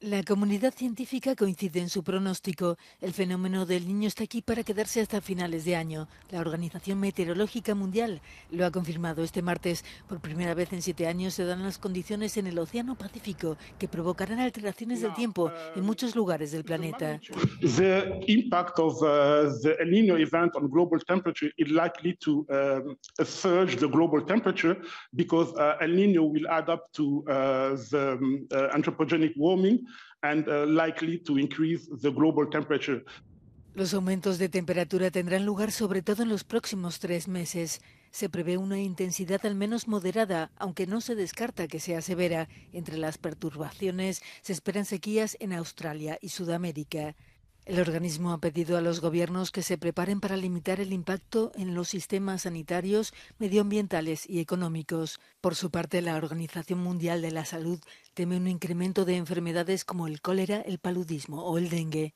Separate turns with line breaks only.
La comunidad científica coincide en su pronóstico. El fenómeno del niño está aquí para quedarse hasta finales de año. La Organización Meteorológica Mundial lo ha confirmado este martes. Por primera vez en siete años se dan las condiciones en el Océano Pacífico que provocarán alteraciones del tiempo en muchos lugares del planeta. El
warming and uh, likely to increase the global temperature.
Los aumentos de temperatura tendrán lugar sobre todo en los próximos tres meses. Se prevé una intensidad al menos moderada, aunque no se descarta que sea severa. Entre las perturbaciones se esperan sequías en Australia y Sudamérica. El organismo ha pedido a los gobiernos que se preparen para limitar el impacto en los sistemas sanitarios, medioambientales y económicos. Por su parte, la Organización Mundial de la Salud teme un incremento de enfermedades como el cólera, el paludismo o el dengue.